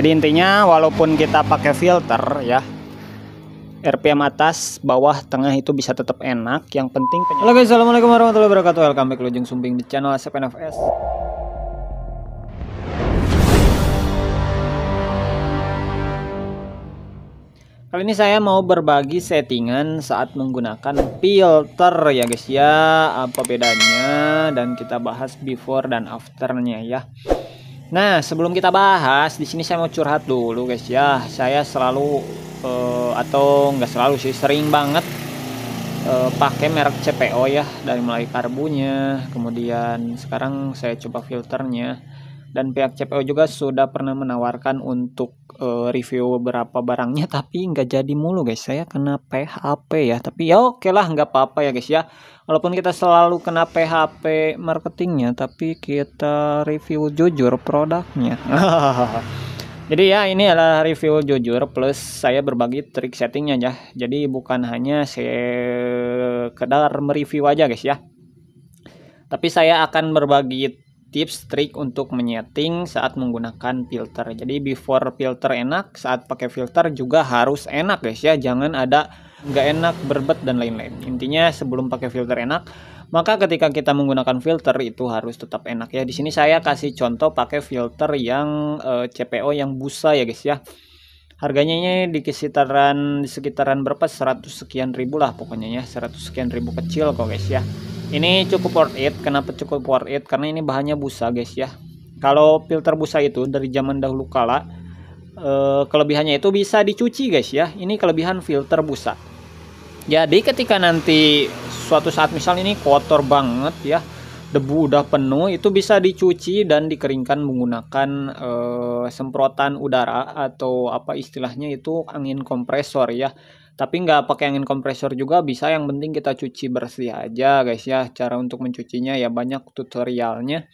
Jadi intinya walaupun kita pakai filter ya RPM atas, bawah, tengah itu bisa tetap enak. Yang penting Halo guys, Assalamualaikum warahmatullahi wabarakatuh. Welcome back Lujung Sumbing di channel Asep NFS. Kali ini saya mau berbagi settingan saat menggunakan filter ya guys ya. Apa bedanya dan kita bahas before dan afternya ya. Nah, sebelum kita bahas, di sini saya mau curhat dulu, guys. Ya, saya selalu uh, atau nggak selalu sih, sering banget uh, pakai merek CPO ya, dari mulai karbunya, kemudian sekarang saya coba filternya. Dan pihak CPO juga sudah pernah menawarkan untuk uh, review beberapa barangnya tapi nggak jadi mulu guys saya kena PHP ya tapi ya oke okay lah nggak apa-apa ya guys ya walaupun kita selalu kena PHP marketingnya tapi kita review jujur produknya jadi ya ini adalah review jujur plus saya berbagi trik settingnya ya jadi bukan hanya saya sekedar mereview aja guys ya tapi saya akan berbagi tips trik untuk menyeting saat menggunakan filter. Jadi before filter enak, saat pakai filter juga harus enak guys ya. Jangan ada nggak enak, berbet dan lain-lain. Intinya sebelum pakai filter enak, maka ketika kita menggunakan filter itu harus tetap enak ya. Di sini saya kasih contoh pakai filter yang e, eh, CPO yang busa ya guys ya harganya ini di sekitaran di sekitaran berapa 100 sekian ribu lah pokoknya ya 100 sekian ribu kecil kok guys ya ini cukup worth it kenapa cukup worth it karena ini bahannya busa guys ya kalau filter busa itu dari zaman dahulu kala eh, kelebihannya itu bisa dicuci guys ya ini kelebihan filter busa jadi ketika nanti suatu saat misal ini kotor banget ya debu udah penuh itu bisa dicuci dan dikeringkan menggunakan e, semprotan udara atau apa istilahnya itu angin kompresor ya tapi nggak pakai angin kompresor juga bisa yang penting kita cuci bersih aja guys ya cara untuk mencucinya ya banyak tutorialnya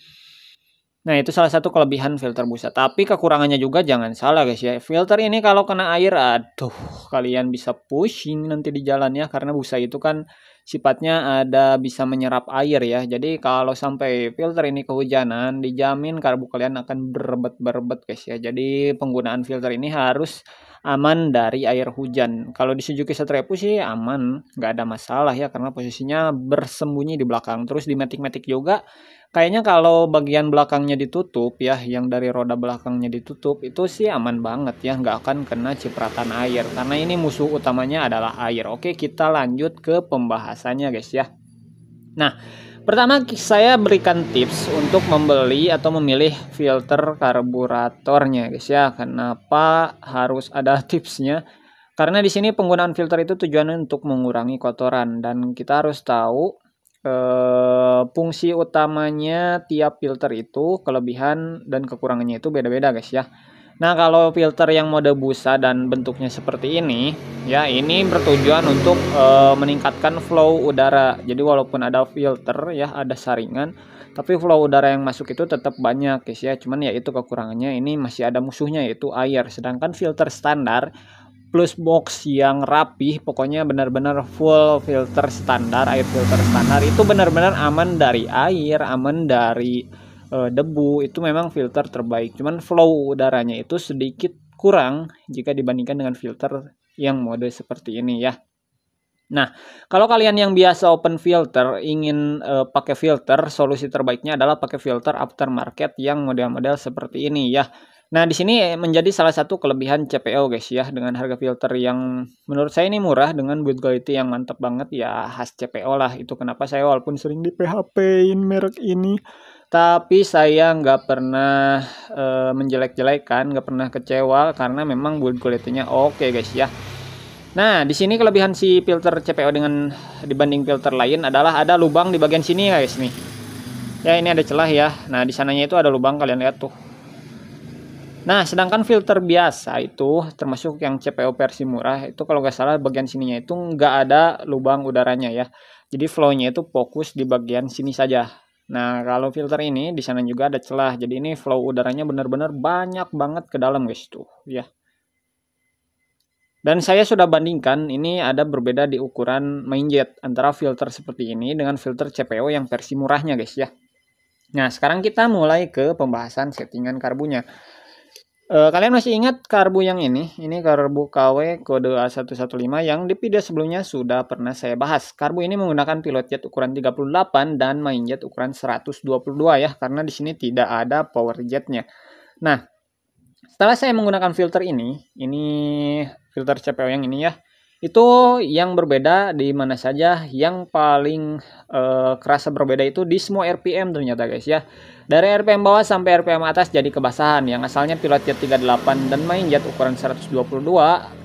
nah itu salah satu kelebihan filter busa tapi kekurangannya juga jangan salah guys ya filter ini kalau kena air aduh kalian bisa pusing nanti di jalannya karena busa itu kan sifatnya ada bisa menyerap air ya. Jadi kalau sampai filter ini kehujanan, dijamin karbu kalian akan berbet-berbet guys ya. Jadi penggunaan filter ini harus aman dari air hujan. Kalau di Suzuki Satrepu sih aman, nggak ada masalah ya karena posisinya bersembunyi di belakang. Terus di metik-metik juga kayaknya kalau bagian belakangnya ditutup ya yang dari roda belakangnya ditutup itu sih aman banget ya nggak akan kena cipratan air karena ini musuh utamanya adalah air oke kita lanjut ke pembahasannya guys ya nah pertama saya berikan tips untuk membeli atau memilih filter karburatornya guys ya kenapa harus ada tipsnya karena di sini penggunaan filter itu tujuannya untuk mengurangi kotoran dan kita harus tahu Eh, fungsi utamanya tiap filter itu kelebihan dan kekurangannya itu beda-beda guys ya. Nah kalau filter yang mode busa dan bentuknya seperti ini ya ini bertujuan untuk e, meningkatkan flow udara. Jadi walaupun ada filter ya ada saringan tapi flow udara yang masuk itu tetap banyak guys ya. Cuman ya itu kekurangannya ini masih ada musuhnya yaitu air. Sedangkan filter standar plus box yang rapih pokoknya benar-benar full filter standar air filter standar itu benar-benar aman dari air aman dari e, debu itu memang filter terbaik cuman flow udaranya itu sedikit kurang jika dibandingkan dengan filter yang mode seperti ini ya Nah, kalau kalian yang biasa open filter ingin e, pakai filter, solusi terbaiknya adalah pakai filter aftermarket yang model-model seperti ini ya. Nah, di sini menjadi salah satu kelebihan CPO guys ya dengan harga filter yang menurut saya ini murah dengan build quality yang mantap banget ya khas CPO lah. Itu kenapa saya walaupun sering di PHP-in merek ini tapi saya nggak pernah e, menjelek-jelekan, nggak pernah kecewa karena memang build quality-nya oke okay guys ya. Nah, di sini kelebihan si filter CPO dengan dibanding filter lain adalah ada lubang di bagian sini guys nih. Ya, ini ada celah ya. Nah, di sananya itu ada lubang kalian lihat tuh Nah, sedangkan filter biasa itu termasuk yang CPO versi murah itu kalau nggak salah bagian sininya itu nggak ada lubang udaranya ya. Jadi flow-nya itu fokus di bagian sini saja. Nah, kalau filter ini di sana juga ada celah. Jadi ini flow udaranya benar-benar banyak banget ke dalam guys tuh ya. Dan saya sudah bandingkan ini ada berbeda di ukuran main jet antara filter seperti ini dengan filter CPO yang versi murahnya guys ya. Nah, sekarang kita mulai ke pembahasan settingan karbunya. E, kalian masih ingat karbu yang ini? Ini karbu KW kode A115 yang di video sebelumnya sudah pernah saya bahas. Karbu ini menggunakan pilot jet ukuran 38 dan main jet ukuran 122 ya, karena di sini tidak ada power jetnya. Nah, setelah saya menggunakan filter ini, ini filter CPO yang ini ya, itu yang berbeda di mana saja, yang paling e, kerasa berbeda itu di semua RPM ternyata guys ya. Dari RPM bawah sampai RPM atas jadi kebasahan yang asalnya pilot jet 38 dan main jet ukuran 122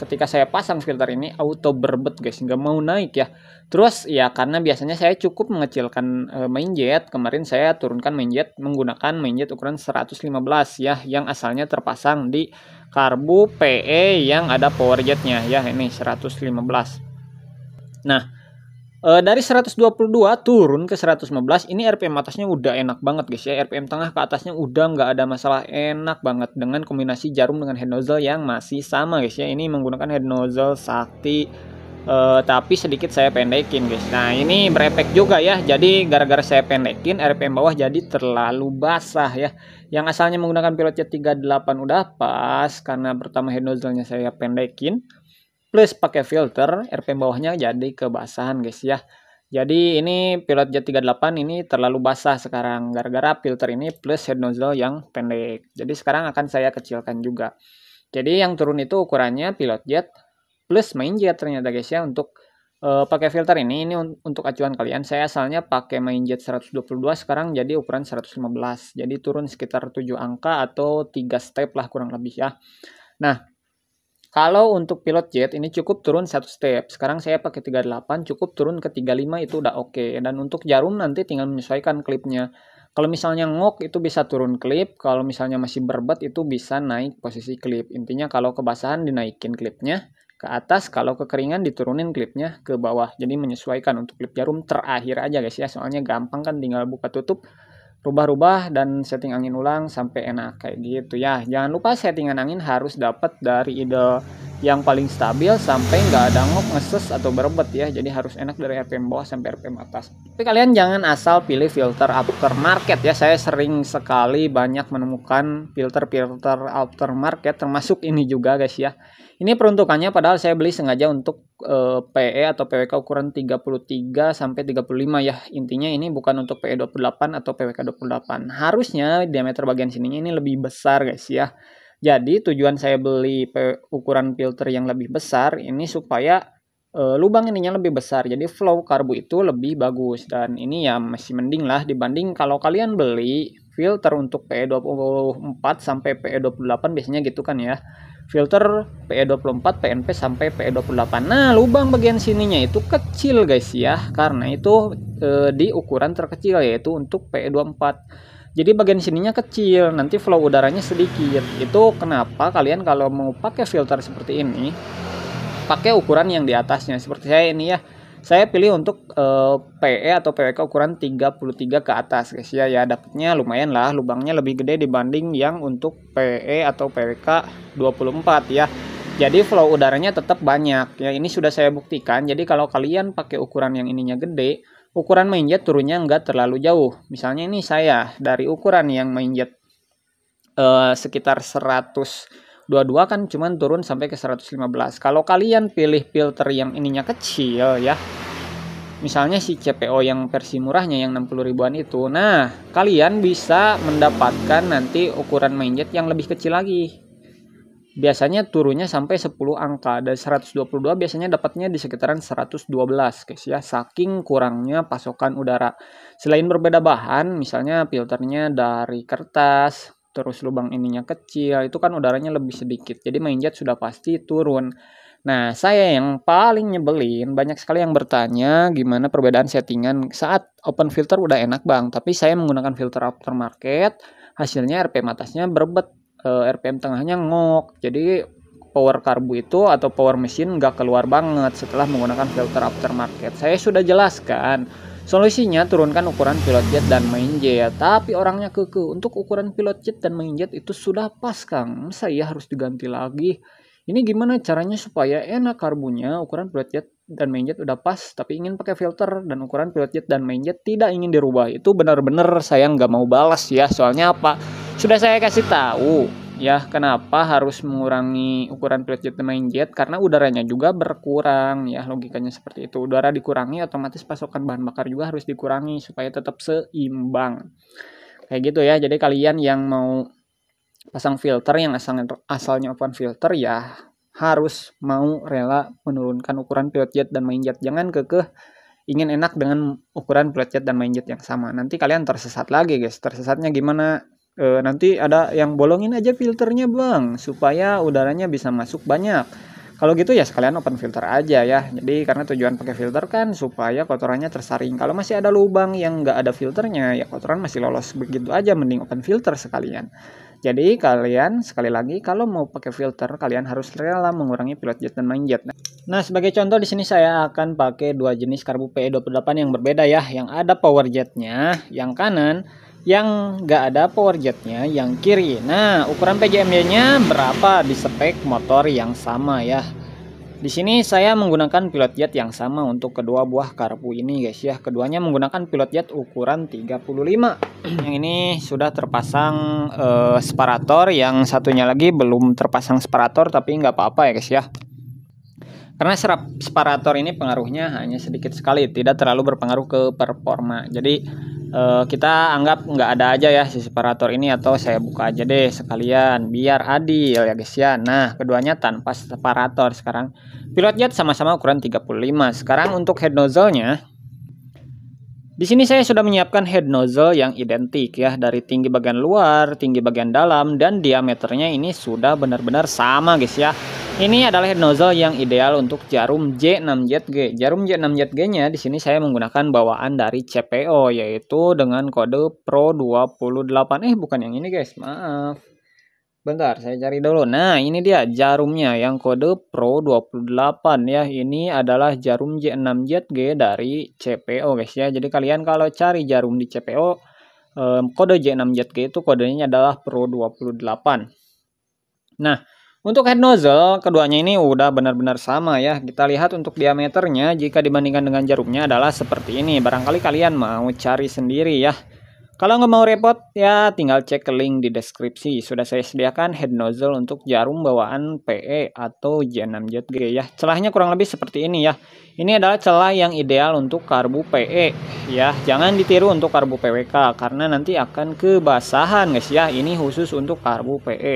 ketika saya pasang filter ini auto berbet guys, nggak mau naik ya. Terus ya karena biasanya saya cukup mengecilkan e, main jet, kemarin saya turunkan main jet menggunakan main jet ukuran 115 ya yang asalnya terpasang di karbu PE yang ada power jetnya ya ini 115 nah e, dari 122 turun ke 115 ini RPM atasnya udah enak banget guys ya RPM tengah ke atasnya udah nggak ada masalah enak banget dengan kombinasi jarum dengan head nozzle yang masih sama guys ya ini menggunakan head nozzle sakti Uh, tapi sedikit saya pendekin guys nah ini berepek juga ya jadi gara-gara saya pendekin RPM bawah jadi terlalu basah ya yang asalnya menggunakan pilot jet 38 udah pas karena pertama head nozzle-nya saya pendekin plus pakai filter RPM bawahnya jadi kebasahan guys ya jadi ini pilot jet 38 ini terlalu basah sekarang gara-gara filter ini plus head nozzle yang pendek jadi sekarang akan saya kecilkan juga jadi yang turun itu ukurannya pilot jet plus main jet ternyata guys ya untuk Uh, pakai filter ini ini un untuk acuan kalian saya asalnya pakai mainjet 122 sekarang jadi ukuran 115 jadi turun sekitar 7 angka atau 3 step lah kurang lebih ya nah kalau untuk pilot jet ini cukup turun satu step sekarang saya pakai 38 cukup turun ke 35 itu udah oke okay. dan untuk jarum nanti tinggal menyesuaikan klipnya kalau misalnya ngok itu bisa turun klip, kalau misalnya masih berbet itu bisa naik posisi klip. Intinya kalau kebasahan dinaikin klipnya, ke atas kalau kekeringan diturunin klipnya ke bawah jadi menyesuaikan untuk klip jarum terakhir aja guys ya soalnya gampang kan tinggal buka tutup rubah-rubah dan setting angin ulang sampai enak kayak gitu ya jangan lupa settingan angin harus dapat dari ide yang paling stabil sampai nggak ada ngok ngeses atau berebet ya jadi harus enak dari RPM bawah sampai RPM atas tapi kalian jangan asal pilih filter aftermarket ya saya sering sekali banyak menemukan filter-filter aftermarket termasuk ini juga guys ya ini peruntukannya padahal saya beli sengaja untuk eh, e, PE atau PWK ukuran 33 sampai 35 ya. Intinya ini bukan untuk PE 28 atau PWK 28. Harusnya diameter bagian sininya ini lebih besar guys ya. Jadi tujuan saya beli P, ukuran filter yang lebih besar ini supaya e, lubang ininya lebih besar. Jadi flow karbu itu lebih bagus dan ini ya masih mending lah dibanding kalau kalian beli filter untuk PE24 sampai PE28 biasanya gitu kan ya filter PE24, PNP sampai PE28. Nah, lubang bagian sininya itu kecil guys ya, karena itu e, di ukuran terkecil yaitu untuk PE24. Jadi bagian sininya kecil, nanti flow udaranya sedikit. Itu kenapa kalian kalau mau pakai filter seperti ini, pakai ukuran yang di atasnya seperti saya ini ya. Saya pilih untuk uh, eh, PE atau PWK ukuran 33 ke atas guys ya. Ya dapatnya lumayan lah, lubangnya lebih gede dibanding yang untuk PE atau PWK 24 ya. Jadi flow udaranya tetap banyak ya. Ini sudah saya buktikan. Jadi kalau kalian pakai ukuran yang ininya gede, ukuran main jet turunnya nggak terlalu jauh. Misalnya ini saya dari ukuran yang main jet uh, sekitar 100 dua-dua kan cuman turun sampai ke 115 kalau kalian pilih filter yang ininya kecil ya misalnya si CPO yang versi murahnya yang 60 ribuan itu nah kalian bisa mendapatkan nanti ukuran mainjet yang lebih kecil lagi biasanya turunnya sampai 10 angka dan 122 biasanya dapatnya di sekitaran 112 guys ya saking kurangnya pasokan udara selain berbeda bahan misalnya filternya dari kertas terus lubang ininya kecil, itu kan udaranya lebih sedikit. Jadi main sudah pasti turun. Nah, saya yang paling nyebelin, banyak sekali yang bertanya gimana perbedaan settingan saat open filter udah enak bang, tapi saya menggunakan filter aftermarket, hasilnya RPM atasnya berbet, eh, RPM tengahnya ngok, jadi power karbu itu atau power mesin nggak keluar banget setelah menggunakan filter aftermarket. Saya sudah jelaskan, Solusinya turunkan ukuran pilot jet dan main jet. Tapi orangnya keke. Untuk ukuran pilot jet dan main jet itu sudah pas Kang. Saya harus diganti lagi. Ini gimana caranya supaya enak karbunya ukuran pilot jet dan main jet udah pas tapi ingin pakai filter dan ukuran pilot jet dan main jet tidak ingin dirubah itu benar-benar saya nggak mau balas ya soalnya apa sudah saya kasih tahu Ya, kenapa harus mengurangi ukuran pilot jet main jet? Karena udaranya juga berkurang, ya logikanya seperti itu. Udara dikurangi, otomatis pasokan bahan bakar juga harus dikurangi supaya tetap seimbang. Kayak gitu ya. Jadi kalian yang mau pasang filter yang asalnya asalnya open filter ya harus mau rela menurunkan ukuran pilot jet dan main jet. Jangan kekeh ingin enak dengan ukuran pilot jet dan main jet yang sama. Nanti kalian tersesat lagi, guys. Tersesatnya gimana? e, nanti ada yang bolongin aja filternya bang supaya udaranya bisa masuk banyak kalau gitu ya sekalian open filter aja ya jadi karena tujuan pakai filter kan supaya kotorannya tersaring kalau masih ada lubang yang nggak ada filternya ya kotoran masih lolos begitu aja mending open filter sekalian jadi kalian sekali lagi kalau mau pakai filter kalian harus rela mengurangi pilot jet dan main jet. Nah sebagai contoh di sini saya akan pakai dua jenis karbu PE28 yang berbeda ya. Yang ada power jetnya yang kanan yang nggak ada power jetnya yang kiri nah ukuran pjmj nya berapa di spek motor yang sama ya di sini saya menggunakan pilot jet yang sama untuk kedua buah karpu ini guys ya keduanya menggunakan pilot jet ukuran 35 yang ini sudah terpasang eh, separator yang satunya lagi belum terpasang separator tapi nggak apa-apa ya guys ya karena serap separator ini pengaruhnya hanya sedikit sekali, tidak terlalu berpengaruh ke performa. Jadi eh, kita anggap nggak ada aja ya si separator ini atau saya buka aja deh sekalian biar adil ya guys ya. Nah, keduanya tanpa separator sekarang. Pilot jet sama-sama ukuran 35. Sekarang untuk head nozzle-nya di sini saya sudah menyiapkan head nozzle yang identik ya dari tinggi bagian luar, tinggi bagian dalam dan diameternya ini sudah benar-benar sama guys ya. Ini adalah head nozzle yang ideal untuk jarum J6ZG. Jarum J6ZG-nya di sini saya menggunakan bawaan dari CPO yaitu dengan kode Pro 28. Eh bukan yang ini guys, maaf. Bentar, saya cari dulu. Nah, ini dia jarumnya yang kode Pro 28 ya. Ini adalah jarum J6ZG dari CPO guys ya. Jadi kalian kalau cari jarum di CPO kode J6ZG itu kodenya adalah Pro 28. Nah, untuk head nozzle, keduanya ini udah benar-benar sama ya. Kita lihat untuk diameternya jika dibandingkan dengan jarumnya adalah seperti ini. Barangkali kalian mau cari sendiri ya. Kalau nggak mau repot, ya tinggal cek link di deskripsi. Sudah saya sediakan head nozzle untuk jarum bawaan PE atau J6JG ya. Celahnya kurang lebih seperti ini ya. Ini adalah celah yang ideal untuk karbu PE ya. Jangan ditiru untuk karbu PWK karena nanti akan kebasahan guys ya. Ini khusus untuk karbu PE.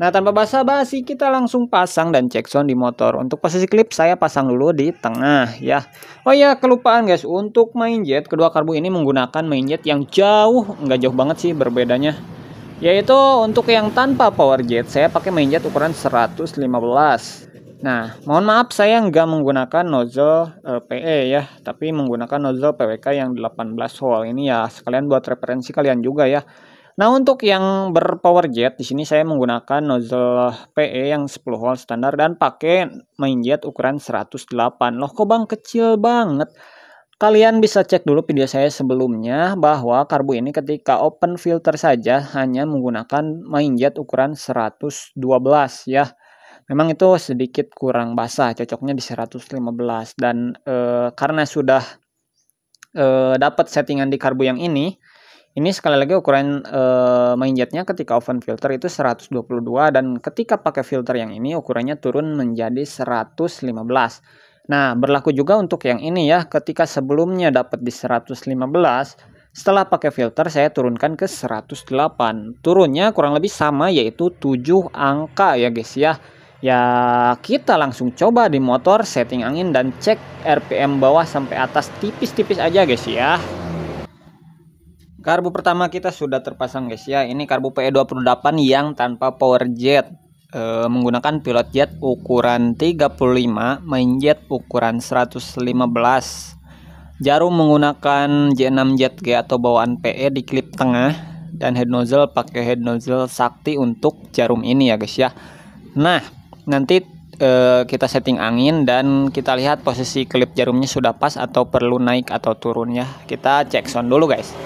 Nah tanpa basa-basi kita langsung pasang dan cek sound di motor. Untuk posisi klip saya pasang dulu di tengah ya. Oh ya kelupaan guys untuk main jet kedua karbu ini menggunakan main jet yang jauh nggak jauh banget sih berbedanya. Yaitu untuk yang tanpa power jet saya pakai main jet ukuran 115. Nah, mohon maaf saya nggak menggunakan nozzle eh, PE ya, tapi menggunakan nozzle PWK yang 18 volt Ini ya sekalian buat referensi kalian juga ya. Nah, untuk yang berpower jet di sini saya menggunakan nozzle PE yang 10 volt standar dan pakai main jet ukuran 108. Loh kok Bang kecil banget. Kalian bisa cek dulu video saya sebelumnya bahwa karbu ini ketika open filter saja hanya menggunakan main jet ukuran 112 ya. Memang itu sedikit kurang basah, cocoknya di 115 dan e, karena sudah e, dapat settingan di karbu yang ini, ini sekali lagi ukuran e, eh, mainjetnya ketika oven filter itu 122 dan ketika pakai filter yang ini ukurannya turun menjadi 115. Nah, berlaku juga untuk yang ini ya, ketika sebelumnya dapat di 115, setelah pakai filter saya turunkan ke 108. Turunnya kurang lebih sama yaitu 7 angka ya guys ya. Ya, kita langsung coba di motor setting angin dan cek RPM bawah sampai atas tipis-tipis aja guys ya. Karbu pertama kita sudah terpasang guys ya. Ini karbu PE28 yang tanpa power jet e, menggunakan pilot jet ukuran 35, main jet ukuran 115. Jarum menggunakan J6 Jet G atau bawaan PE di klip tengah dan head nozzle pakai head nozzle sakti untuk jarum ini ya guys ya. Nah, nanti e, kita setting angin dan kita lihat posisi klip jarumnya sudah pas atau perlu naik atau turun ya. Kita cek sound dulu guys.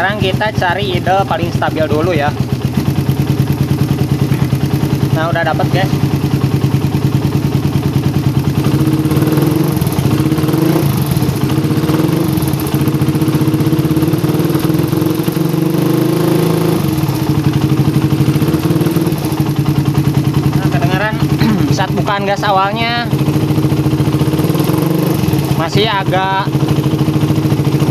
sekarang kita cari ide paling stabil dulu ya nah udah dapet guys nah, saat bukaan gas awalnya masih agak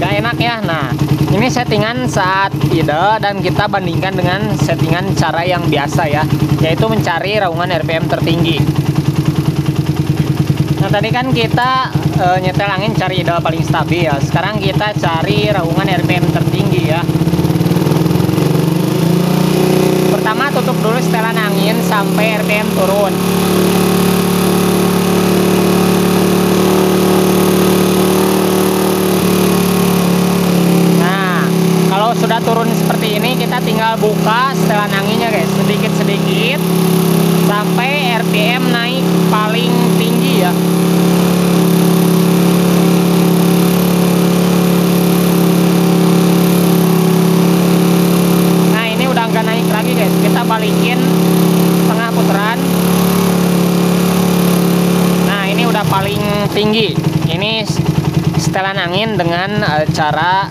gak enak ya nah ini settingan saat ide dan kita bandingkan dengan settingan cara yang biasa ya yaitu mencari raungan RPM tertinggi nah tadi kan kita e, nyetel angin cari ide paling stabil ya sekarang kita cari raungan RPM tertinggi ya pertama tutup dulu setelan angin sampai RPM turun buka setelan anginnya guys sedikit-sedikit sampai RPM naik paling tinggi ya nah ini udah nggak naik lagi guys kita balikin setengah putaran nah ini udah paling tinggi ini setelan angin dengan eh, cara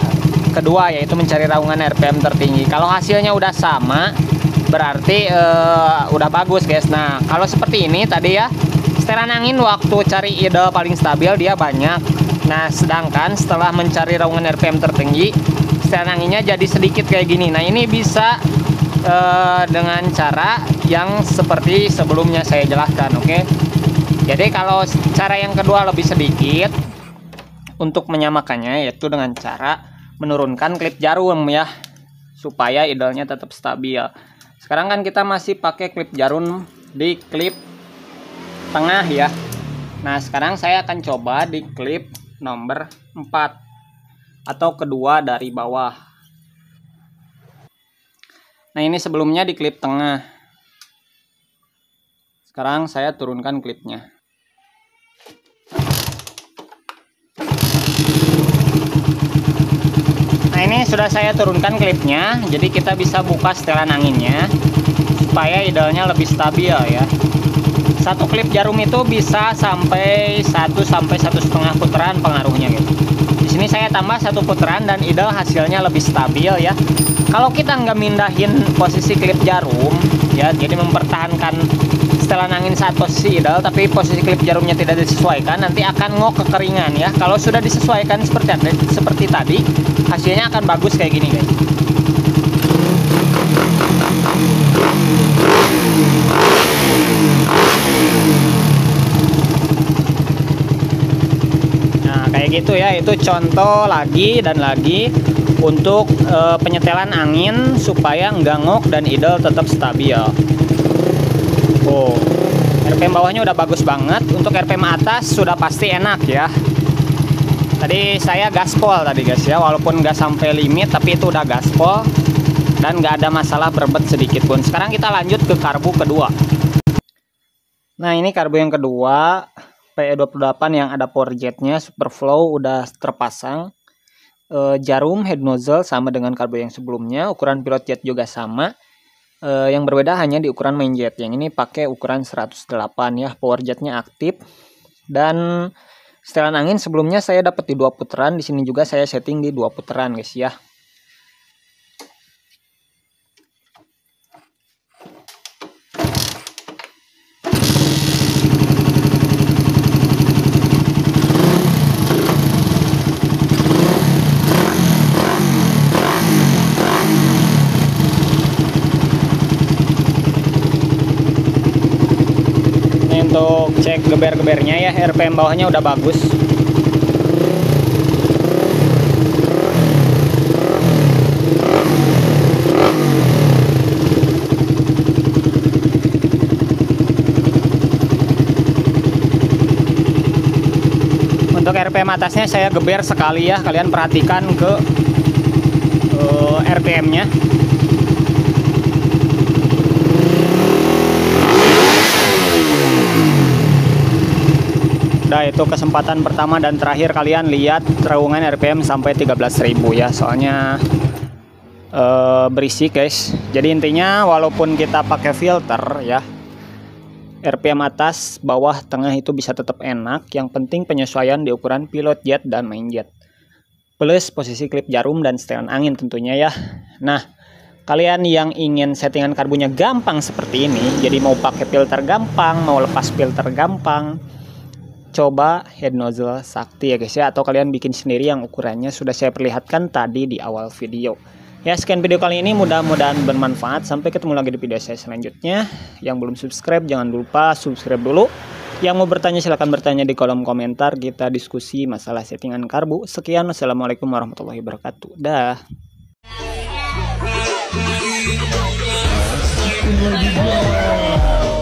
kedua yaitu mencari raungan RPM tertinggi. Kalau hasilnya udah sama, berarti uh, udah bagus, guys. Nah, kalau seperti ini tadi ya, setelan angin waktu cari ide paling stabil dia banyak. Nah, sedangkan setelah mencari raungan RPM tertinggi, setelan anginnya jadi sedikit kayak gini. Nah, ini bisa uh, dengan cara yang seperti sebelumnya saya jelaskan, oke? Okay? Jadi kalau cara yang kedua lebih sedikit untuk menyamakannya yaitu dengan cara menurunkan klip jarum ya supaya idolnya tetap stabil sekarang kan kita masih pakai klip jarum di klip tengah ya nah sekarang saya akan coba di klip nomor 4 atau kedua dari bawah nah ini sebelumnya di klip tengah sekarang saya turunkan klipnya ini sudah saya turunkan klipnya jadi kita bisa buka setelan anginnya supaya idolnya lebih stabil ya satu klip jarum itu bisa sampai 1 sampai satu setengah putaran pengaruhnya gitu di sini saya tambah satu putaran dan idol hasilnya lebih stabil ya kalau kita nggak mindahin posisi klip jarum ya jadi mempertahankan setelan angin saat posisi idol, tapi posisi klip jarumnya tidak disesuaikan nanti akan ngok kekeringan ya kalau sudah disesuaikan seperti seperti tadi hasilnya akan bagus kayak gini guys nah kayak gitu ya itu contoh lagi dan lagi untuk e, penyetelan angin supaya nggak ngok dan idle tetap stabil. Oh, RPM bawahnya udah bagus banget. Untuk RPM atas sudah pasti enak ya tadi saya gaspol tadi guys ya walaupun nggak sampai limit tapi itu udah gaspol dan nggak ada masalah berbet sedikit pun sekarang kita lanjut ke karbu kedua nah ini karbu yang kedua PE28 yang ada power jetnya superflow udah terpasang e, jarum head nozzle sama dengan karbu yang sebelumnya ukuran pilot jet juga sama e, yang berbeda hanya di ukuran main jet yang ini pakai ukuran 108 ya power jetnya aktif dan Setelan angin sebelumnya saya dapat di dua putaran, di sini juga saya setting di dua putaran guys ya. geber-gebernya ya RPM bawahnya udah bagus untuk RPM atasnya saya geber sekali ya kalian perhatikan ke uh, eh, RPM nya Nah itu kesempatan pertama dan terakhir kalian lihat terowongan RPM sampai 13.000 ya soalnya uh, berisik guys jadi intinya walaupun kita pakai filter ya RPM atas, bawah, tengah itu bisa tetap enak yang penting penyesuaian di ukuran pilot jet dan main jet plus posisi klip jarum dan setelan angin tentunya ya nah kalian yang ingin settingan karbunya gampang seperti ini jadi mau pakai filter gampang, mau lepas filter gampang coba head nozzle sakti ya guys ya atau kalian bikin sendiri yang ukurannya sudah saya perlihatkan tadi di awal video ya sekian video kali ini mudah-mudahan bermanfaat sampai ketemu lagi di video saya selanjutnya yang belum subscribe jangan lupa subscribe dulu yang mau bertanya silahkan bertanya di kolom komentar kita diskusi masalah settingan karbu sekian wassalamualaikum warahmatullahi wabarakatuh dah